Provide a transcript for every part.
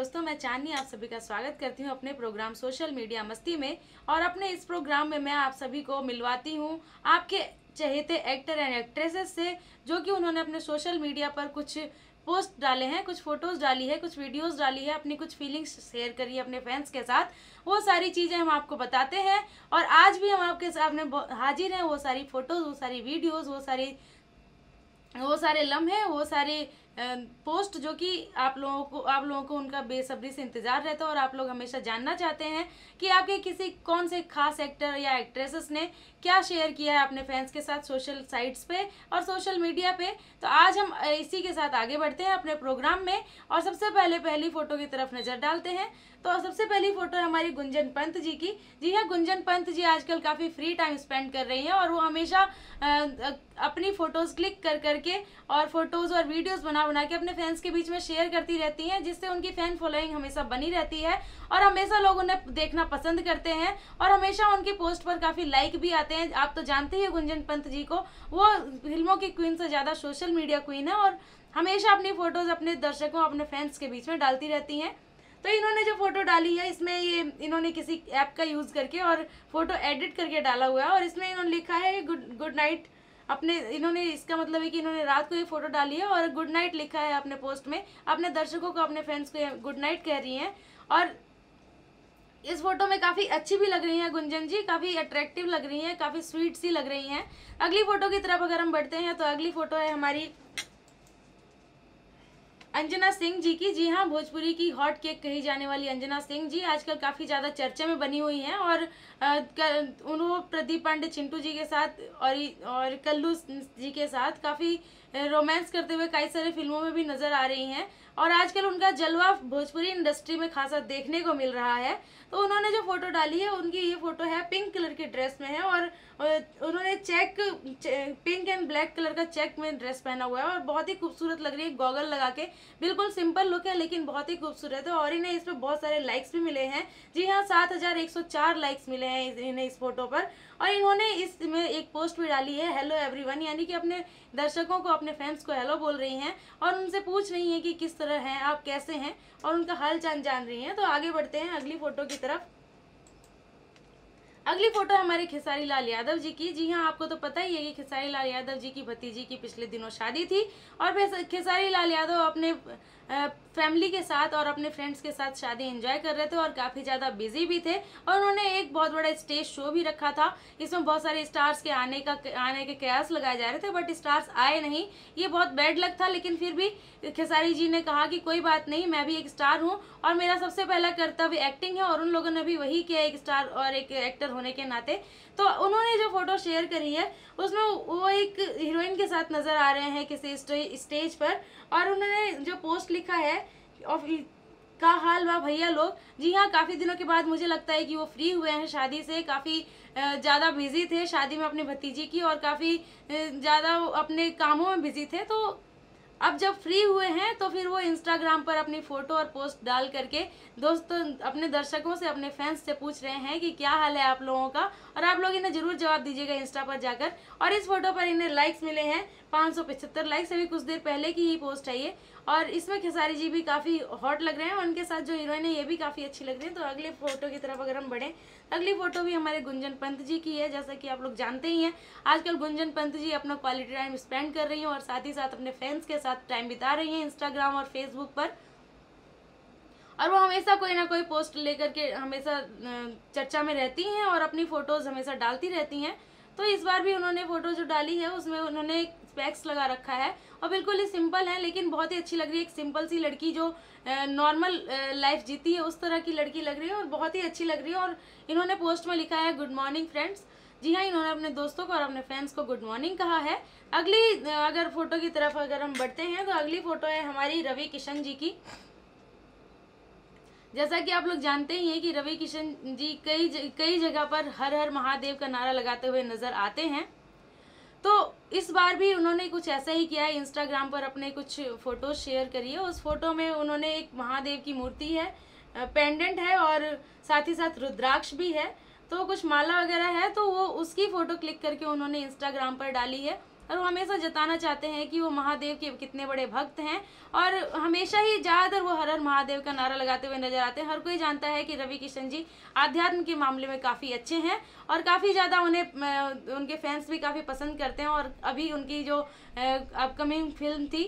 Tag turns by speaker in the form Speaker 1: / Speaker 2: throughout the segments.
Speaker 1: दोस्तों मैं चांदनी आप सभी का स्वागत करती हूँ अपने प्रोग्राम सोशल मीडिया मस्ती में और अपने इस प्रोग्राम में मैं आप सभी को मिलवाती हूँ आपके चहेते एक्टर एंड एक्ट्रेसेस से जो कि उन्होंने अपने सोशल मीडिया पर कुछ पोस्ट डाले हैं कुछ फोटोज़ डाली है कुछ वीडियोज़ डाली है अपनी कुछ फीलिंग्स शेयर करी है अपने फैंस के साथ वो सारी चीज़ें हम आपको बताते हैं और आज भी हम आपके सामने हाजिर हैं वो सारी फ़ोटोज़ वो सारी वीडियोज़ वो सारी वो सारे लम्हे वो सारे पोस्ट जो कि आप लोगों को आप लोगों को उनका बेसब्री से इंतज़ार रहता है और आप लोग हमेशा जानना चाहते हैं कि आपके किसी कौन से खास एक्टर या एक्ट्रेसेस ने क्या शेयर किया है अपने फैंस के साथ सोशल साइट्स पे और सोशल मीडिया पे तो आज हम इसी के साथ आगे बढ़ते हैं अपने प्रोग्राम में और सबसे पहले पहली फ़ोटो की तरफ नज़र डालते हैं तो सबसे पहली फोटो है हमारी गुंजन पंत जी की जी हाँ गुंजन पंत जी आजकल काफ़ी फ्री टाइम स्पेंड कर रही हैं और वो हमेशा अपनी फ़ोटोज़ क्लिक कर करके और फ़ोटोज़ और वीडियोज़ बना बना के अपने फैंस के बीच में शेयर करती रहती हैं जिससे उनकी फ़ैन फॉलोइंग हमेशा बनी रहती है और हमेशा लोग उन्हें देखना पसंद करते हैं और हमेशा उनकी पोस्ट पर काफ़ी लाइक भी आते हैं आप तो जानते ही गुंजन पंत जी को वो फिल्मों की क्वीन से ज़्यादा सोशल मीडिया क्वीन है और हमेशा अपनी फ़ोटोज़ अपने दर्शकों अपने फैंस के बीच में डालती रहती हैं तो इन्होंने जो फ़ोटो डाली है इसमें ये इन्होंने किसी ऐप का यूज़ करके और फ़ोटो एडिट करके डाला हुआ है और इसमें इन्होंने लिखा है गुड गुड नाइट अपने इन्होंने इसका मतलब है कि इन्होंने रात को ये फ़ोटो डाली है और गुड नाइट लिखा है अपने पोस्ट में अपने दर्शकों को अपने फ्रेंड्स को गुड नाइट कह रही हैं और इस फोटो में काफ़ी अच्छी भी लग रही हैं गुंजन जी काफ़ी अट्रैक्टिव लग रही हैं काफ़ी स्वीट सी लग रही हैं अगली फ़ोटो की तरफ अगर हम बढ़ते हैं तो अगली फ़ोटो है हमारी अंजना सिंह जी की जी हाँ भोजपुरी की हॉट केक कही जाने वाली अंजना सिंह जी आजकल काफ़ी ज़्यादा चर्चा में बनी हुई हैं और उन्होंने प्रदीप पांडे चिंटू जी के साथ और और कल्लू जी के साथ काफ़ी रोमांस करते हुए कई सारे फिल्मों में भी नज़र आ रही हैं और आजकल उनका जलवा भोजपुरी इंडस्ट्री में खासा देखने को मिल रहा है तो उन्होंने जो फोटो डाली है उनकी ये फोटो है पिंक कलर की ड्रेस में है और उन्होंने check pink and black colour का चेक में ड्रेस पहना हुआ है और बहुत ही खूबसूरत लग रही है गॉगल लगा के बिल्कुल सिंपल लुक है लेकिन बहुत ही खूबसूरत है और इन्हें इस पर बहुत सारे लाइक्स भी मिले हैं जी हाँ सात हजार एक सौ चार लाइक्स मिले हैं इन्हें इस फोटो पर और इन्होंने इसमें एक पोस्ट भी डाली है हेलो एवरीवन यानी कि अपने दर्शकों को अपने फैंस को हेलो बोल रही हैं और उनसे पूछ रही हैं कि किस तरह हैं आप कैसे हैं और उनका हाल चाल जान रही हैं तो आगे बढ़ते हैं अगली फोटो की तरफ अगली फोटो हमारे खेसारी लाल यादव जी की जी हाँ आपको तो पता ही है कि खेसारी लाल यादव जी की भतीजी की पिछले दिनों शादी थी और खेसारी लाल यादव अपने फैमिली के साथ और अपने फ्रेंड्स के साथ शादी एंजॉय कर रहे थे और काफ़ी ज़्यादा बिजी भी थे और उन्होंने एक बहुत बड़ा स्टेज शो भी रखा था इसमें बहुत सारे स्टार्स के आने का आने के कयास लगाए जा रहे थे बट स्टार्स आए नहीं ये बहुत बैड लक था लेकिन फिर भी खेसारी जी ने कहा कि कोई बात नहीं मैं भी एक स्टार हूँ और मेरा सबसे पहला कर्तव्य एक्टिंग है और उन लोगों ने भी वही किया एक स्टार और एक एक्टर खूबसूरत होने के नाते तो उन्होंने जो फ़ोटो शेयर करी है उसमें वो एक हीरोइन के साथ नज़र आ रहे हैं किसी स्टेज पर और उन्होंने जो पोस्ट लिखा है का हाल वाह भैया लोग जी हाँ काफ़ी दिनों के बाद मुझे लगता है कि वो फ्री हुए हैं शादी से काफ़ी ज़्यादा बिजी थे शादी में अपने भतीजी की और काफ़ी ज़्यादा अपने कामों में बिजी थे तो अब जब फ्री हुए हैं तो फिर वो इंस्टाग्राम पर अपनी फ़ोटो और पोस्ट डाल करके दोस्तों अपने दर्शकों से अपने फैंस से पूछ रहे हैं कि क्या हाल है आप लोगों का और आप लोग इन्हें ज़रूर जवाब दीजिएगा इंस्टा पर जाकर और इस फोटो पर इन्हें लाइक्स मिले हैं पाँच सौ पिछहत्तर लाइक्स अभी कुछ देर पहले की ही पोस्ट है ये और इसमें खेसारी जी भी काफ़ी हॉट लग रहे हैं उनके साथ जो हीरोइन है ये भी काफ़ी अच्छी लग रही है तो अगले फोटो की तरफ अगर हम बढ़ें अगली फोटो भी हमारे गुंजन पंत जी की है जैसा कि आप लोग जानते ही हैं आजकल गुंजन पंत जी अपना क्वालिटी टाइम स्पेंड कर रही हैं और साथ ही साथ अपने फैंस के साथ टाइम बिता रही हैं इंस्टाग्राम और फेसबुक पर और वो हमेशा कोई ना कोई पोस्ट लेकर के हमेशा चर्चा में रहती हैं और अपनी फ़ोटोज़ हमेशा डालती रहती हैं तो इस बार भी उन्होंने फ़ोटो जो डाली है उसमें उन्होंने स्पेक्स लगा रखा है और बिल्कुल ही सिंपल है लेकिन बहुत ही अच्छी लग रही है एक सिंपल सी लड़की जो नॉर्मल लाइफ जीती है उस तरह की लड़की लग रही है और बहुत ही अच्छी लग रही है और इन्होंने पोस्ट में लिखा है गुड मॉर्निंग फ्रेंड्स जी हाँ इन्होंने अपने दोस्तों को और अपने फ्रेंड्स को गुड मॉर्निंग कहा है अगली अगर फोटो की तरफ अगर हम बढ़ते हैं तो अगली फोटो है हमारी रवि किशन जी की जैसा कि आप लोग जानते ही हैं कि रवि किशन जी कई कई जगह पर हर हर महादेव का नारा लगाते हुए नजर आते हैं तो इस बार भी उन्होंने कुछ ऐसा ही किया है इंस्टाग्राम पर अपने कुछ फ़ोटो शेयर करी है उस फोटो में उन्होंने एक महादेव की मूर्ति है पेंडेंट है और साथ ही साथ रुद्राक्ष भी है तो कुछ माला वगैरह है तो वो उसकी फ़ोटो क्लिक करके उन्होंने इंस्टाग्राम पर डाली है और वो हमेशा जताना चाहते हैं कि वो महादेव के कितने बड़े भक्त हैं और हमेशा ही ज़्यादातर वो हर हर महादेव का नारा लगाते हुए नजर आते हैं हर कोई जानता है कि रवि किशन जी आध्यात्म के मामले में काफ़ी अच्छे हैं और काफ़ी ज़्यादा उन्हें उनके फैंस भी काफ़ी पसंद करते हैं और अभी उनकी जो अपकमिंग फिल्म थी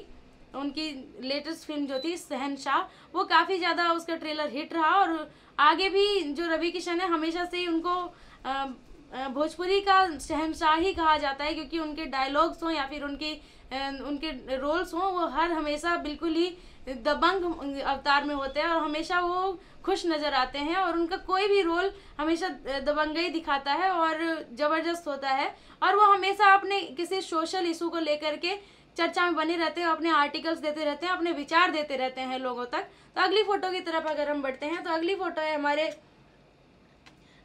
Speaker 1: उनकी लेटेस्ट फिल्म जो थी शहनशाह वो काफ़ी ज़्यादा उसका ट्रेलर हिट रहा और आगे भी जो रवि किशन है हमेशा से ही उनको भोजपुरी का शहनशाह ही कहा जाता है क्योंकि उनके डायलॉग्स हों या फिर उनके उनके रोल्स हों वो हर हमेशा बिल्कुल ही दबंग अवतार में होते हैं और हमेशा वो खुश नज़र आते हैं और उनका कोई भी रोल हमेशा दबंग ही दिखाता है और ज़बरदस्त होता है और वो हमेशा अपने किसी सोशल इशू को लेकर के चर्चा में बने रहते हैं अपने आर्टिकल्स देते रहते हैं अपने विचार देते रहते हैं लोगों तक तो अगली फ़ोटो की तरफ अगर हम बढ़ते हैं तो अगली फ़ोटो है हमारे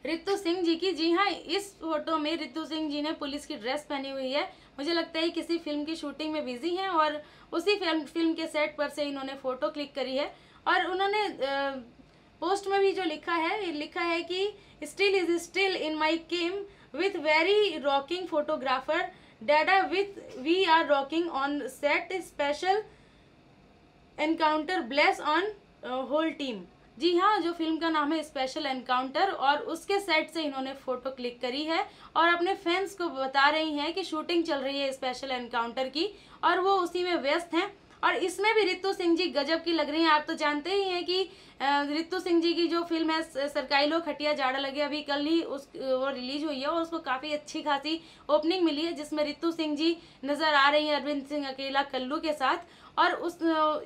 Speaker 1: रितु सिंह जी की जी हाँ इस फोटो में रितु सिंह जी ने पुलिस की ड्रेस पहनी हुई है मुझे लगता है किसी फिल्म की शूटिंग में बिजी हैं और उसी फिल्म फिल्म के सेट पर से इन्होंने फ़ोटो क्लिक करी है और उन्होंने पोस्ट में भी जो लिखा है लिखा है कि still is still in my Kim with very rocking photographer डेडा with we are rocking on set special encounter bless on whole team जी हाँ जो फिल्म का नाम है स्पेशल एनकाउंटर और उसके सेट से इन्होंने फ़ोटो क्लिक करी है और अपने फैंस को बता रही हैं कि शूटिंग चल रही है स्पेशल एनकाउंटर की और वो उसी में व्यस्त हैं और इसमें भी रितु सिंह जी गजब की लग रही हैं आप तो जानते ही हैं कि रितु सिंह जी की जो फिल्म है सरकाई लोग खटिया जाड़ा लगे अभी कल ही उस वो रिलीज हुई है और उसको काफ़ी अच्छी खासी ओपनिंग मिली है जिसमें रितु सिंह जी नज़र आ रही हैं अरविंद सिंह अकेला कल्लू के साथ और उस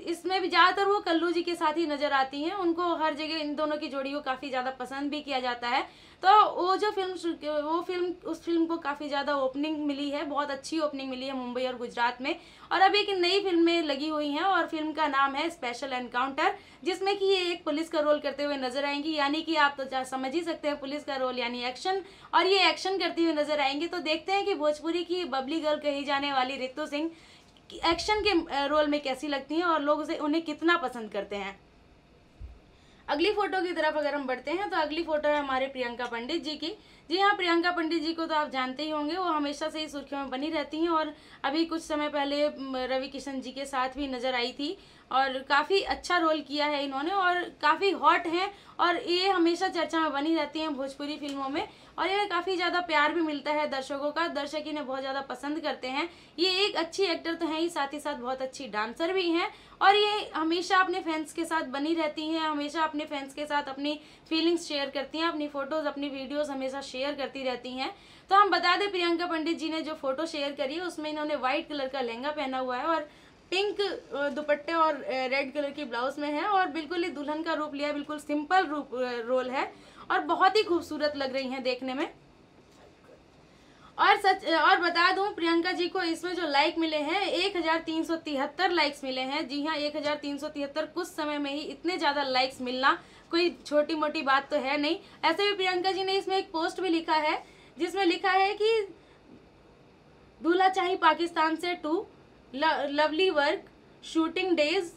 Speaker 1: इसमें भी ज़्यादातर वो कल्लू जी के साथ ही नज़र आती हैं उनको हर जगह इन दोनों की जोड़ी को काफ़ी ज़्यादा पसंद भी किया जाता है तो वो जो फिल्म वो फिल्म उस फिल्म को काफ़ी ज़्यादा ओपनिंग मिली है बहुत अच्छी ओपनिंग मिली है मुंबई और गुजरात में और अभी एक नई फिल्म में लगी हुई हैं और फिल्म का नाम है स्पेशल एनकाउंटर जिसमें कि ये एक पुलिस का रोल करते हुए नजर आएंगी यानी कि आप तो समझ ही सकते हैं पुलिस का रोल यानी एक्शन और ये एक्शन करती हुई नजर आएंगी तो देखते हैं कि भोजपुरी की बबली गर्ल कही जाने वाली रितु सिंह कि एक्शन के रोल में कैसी लगती हैं और लोग उसे उन्हें कितना पसंद करते हैं अगली फोटो की तरफ अगर हम बढ़ते हैं तो अगली फोटो है हमारे प्रियंका पंडित जी की जी हाँ प्रियंका पंडित जी को तो आप जानते ही होंगे वो हमेशा से ही सुर्खियों में बनी रहती हैं और अभी कुछ समय पहले रवि किशन जी के साथ भी नजर आई थी और काफ़ी अच्छा रोल किया है इन्होंने और काफ़ी हॉट हैं और ये हमेशा चर्चा में बनी रहती हैं भोजपुरी फिल्मों में और इन्हें काफ़ी ज़्यादा प्यार भी मिलता है दर्शकों का दर्शक इन्हें बहुत ज़्यादा पसंद करते हैं ये एक अच्छी एक्टर तो हैं ही साथ ही साथ बहुत अच्छी डांसर भी हैं और ये हमेशा अपने फैंस के साथ बनी रहती हैं हमेशा अपने फैंस के साथ अपनी फीलिंग्स शेयर करती हैं अपनी फ़ोटोज़ अपनी वीडियोज़ हमेशा शेयर करती रहती हैं तो हम बता दें प्रियंका पंडित जी ने जो फ़ोटो शेयर करी है उसमें इन्होंने व्हाइट कलर का लहंगा पहना हुआ है और पिंक दुपट्टे और रेड कलर की ब्लाउज में है और बिल्कुल ही दुल्हन का रूप लिया बिल्कुल सिंपल रूप रोल है और बहुत ही खूबसूरत लग रही है देखने में और सच और बता दूं प्रियंका जी को इसमें जो लाइक मिले हैं एक हजार तीन सौ तिहत्तर लाइक्स मिले हैं जी हाँ एक हजार तीन सौ तिहत्तर कुछ समय में ही इतने ज़्यादा लाइक्स मिलना कोई छोटी मोटी बात तो है नहीं ऐसे भी प्रियंका जी ने इसमें एक पोस्ट भी लिखा है जिसमें लिखा है कि दूल्हा चाहिए पाकिस्तान से to lovely work shooting days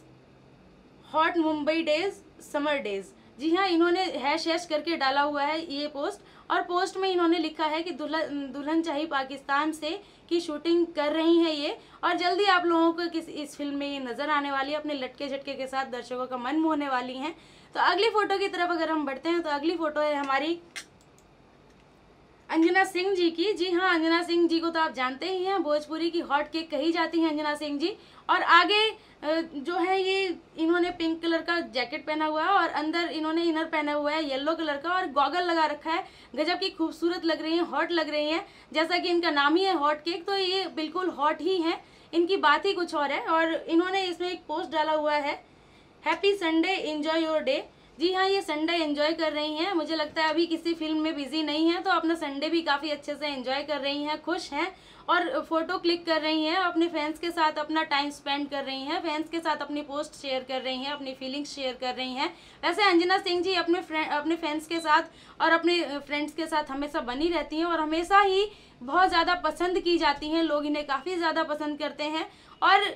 Speaker 1: hot Mumbai days summer days जी हाँ इन्होंने हैश हैश करके डाला हुआ है ये पोस्ट और पोस्ट में इन्होंने लिखा है कि दुल्हन दुल्हन चाहिए पाकिस्तान से की शूटिंग कर रही हैं ये और जल्दी आप लोगों को किस इस फिल्म में ये नज़र आने वाली है अपने लटके झटके के साथ दर्शकों का मन मोहने वाली हैं तो अगली फ़ोटो की तरफ अगर हम बढ़ते हैं तो अगली फ़ोटो है हमारी अंजना सिंह जी की जी हाँ अंजना सिंह जी को तो आप जानते ही हैं भोजपुरी की हॉट केक कही जाती हैं अंजना सिंह जी और आगे जो है ये इन्होंने पिंक कलर का जैकेट पहना हुआ है और अंदर इन्होंने इनर पहना हुआ है येलो कलर का और गॉगल लगा रखा है गजब की खूबसूरत लग रही है हॉट लग रही है जैसा कि इनका नाम ही है हॉट केक तो ये बिल्कुल हॉट ही है इनकी बात ही कुछ और है और इन्होंने इसमें एक पोस्ट डाला हुआ है happy Sunday enjoy your day जी हाँ ये संडे एंजॉय कर रही हैं मुझे लगता है अभी किसी फिल्म में बिजी नहीं है तो अपना संडे भी काफ़ी अच्छे से एंजॉय कर रही हैं खुश हैं और फोटो क्लिक कर रही हैं अपने फैंस के साथ अपना टाइम स्पेंड कर रही हैं फैंस के साथ अपनी पोस्ट शेयर कर रही हैं अपनी फीलिंग्स शेयर कर रही हैं वैसे अंजना सिंह जी अपने फ्रेंड अपने फैंस के साथ और अपने फ्रेंड्स के साथ हमेशा बनी रहती हैं और हमेशा ही बहुत ज़्यादा पसंद की जाती हैं लोग इन्हें काफ़ी ज़्यादा पसंद करते हैं और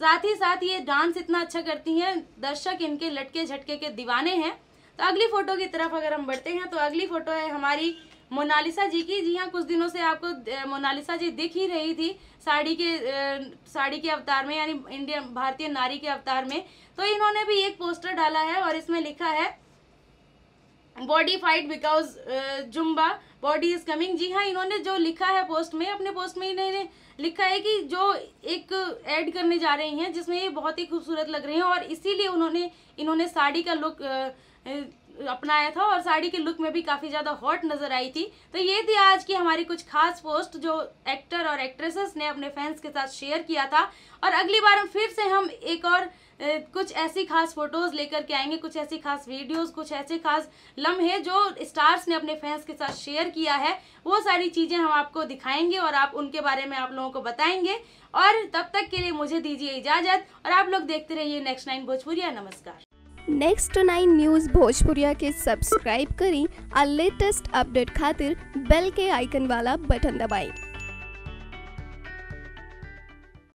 Speaker 1: साथ ही साथ ये डांस इतना अच्छा करती हैं दर्शक इनके लटके झटके के दीवाने हैं तो अगली फ़ोटो की तरफ अगर हम बढ़ते हैं तो अगली फ़ोटो है हमारी मोनालिसा जी की जी हाँ कुछ दिनों से आपको मोनालिसा जी दिख ही रही थी साड़ी के साड़ी के अवतार में यानी इंडियन भारतीय नारी के अवतार में तो इन्होंने भी एक पोस्टर डाला है और इसमें लिखा है body fight because Zumba body is coming जी हाँ इन्होंने जो लिखा है पोस्ट में अपने पोस्ट में इन्होंने लिखा है कि जो एक ऐड करने जा रही हैं जिसमें ये बहुत ही खूबसूरत लग रही हैं और इसीलिए उन्होंने इन्होंने साड़ी का लुक अपनाया था और साड़ी के लुक में भी काफ़ी ज़्यादा हॉट नज़र आई थी तो ये थी आज की हमारी कुछ खास पोस्ट जो एक्टर और एक्ट्रेसेस ने अपने फैंस के साथ शेयर किया था और अगली बार फिर से हम एक और कुछ ऐसी खास फोटोज लेकर के आएंगे कुछ ऐसी खास वीडियोस कुछ ऐसे खास लम्हे जो स्टार्स ने अपने फैंस के साथ शेयर किया है वो सारी चीज़ें हम आपको दिखाएंगे और आप उनके बारे में आप लोगों को बताएंगे और तब तक के लिए मुझे दीजिए इजाज़त और आप लोग देखते रहिए नेक्स्ट नाइन भोजपुरिया नमस्कार नेक्स्ट नाइन न्यूज़ भोजपुरिया के सब्सक्राइब करें और लेटेस्ट अपडेट खातिर बेल के आइकन वाला बटन दबाएं